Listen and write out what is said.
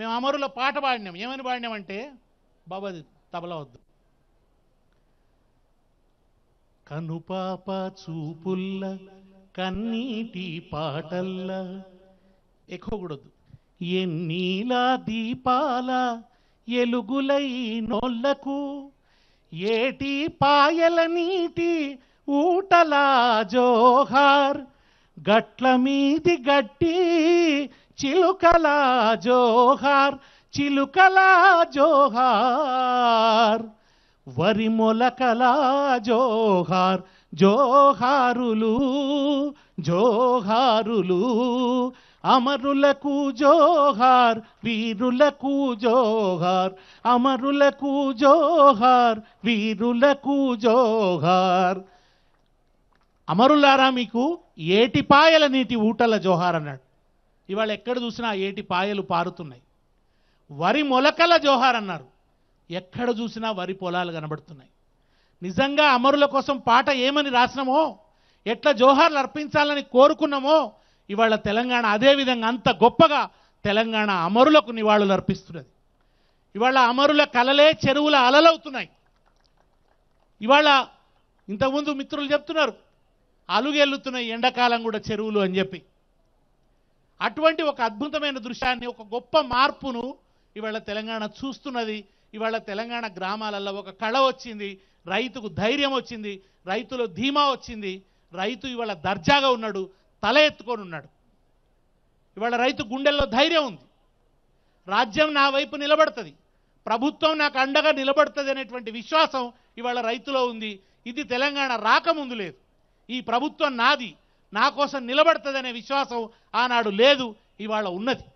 మేము అమరులో పాట పాడినాం ఏమని పాడినామంటే బాబాది తబలా వద్దు కనుపాప చూపుల్ల కన్నీటి పాటల్ల ఎక్కువ కూడదు ఎన్నీల దీపాల ఎలుగులై నోళ్లకు ఏటి పాయల నీటి ఊటలా జోహార్ గట్ల మీది గట్టి చిలుకలా జోహార్ చిలుకలా జోహార్ వరి మొలకలా జోహార్ జోహారులు జోహారులు అమరులకు జోహార్ వీరులకు జోహార్ అమరులకు జోహార్ వీరులకు జోహార్ అమరులారా మీకు ఏటిపాయల నీటి ఊటల జోహార్ అన్నాడు ఇవాళ ఎక్కడ చూసినా ఏటి పాయలు పారుతున్నాయి వరి మొలకల జోహార్ అన్నారు ఎక్కడ చూసినా వరి పొలాలు కనబడుతున్నాయి నిజంగా అమరుల కోసం పాట ఏమని రాసినామో ఎట్లా జోహార్లు అర్పించాలని కోరుకున్నామో ఇవాళ తెలంగాణ అదేవిధంగా అంత గొప్పగా తెలంగాణ అమరులకు నివాళులు అర్పిస్తున్నది ఇవాళ అమరుల కలలే చెరువుల అలలవుతున్నాయి ఇవాళ ఇంతకుముందు మిత్రులు చెప్తున్నారు అలుగెల్లుతున్నాయి ఎండాకాలం కూడా చెరువులు అని చెప్పి అటువంటి ఒక అద్భుతమైన దృశ్యాన్ని ఒక గొప్ప మార్పును ఇవాళ తెలంగాణ చూస్తున్నది ఇవాళ తెలంగాణ గ్రామాలలో ఒక కళ వచ్చింది రైతుకు ధైర్యం వచ్చింది రైతులో ధీమా వచ్చింది రైతు ఇవాళ దర్జాగా ఉన్నాడు తల ఎత్తుకొని ఉన్నాడు ఇవాళ రైతు గుండెల్లో ధైర్యం ఉంది రాజ్యం నా వైపు నిలబడుతుంది ప్రభుత్వం నాకు అండగా నిలబడుతుంది అనేటువంటి విశ్వాసం ఇవాళ రైతులో ఉంది ఇది తెలంగాణ రాకముందు లేదు ఈ ప్రభుత్వం నాది నా కోసం నిలబడుతుందనే విశ్వాసం ఆనాడు లేదు ఇవాళ ఉన్నది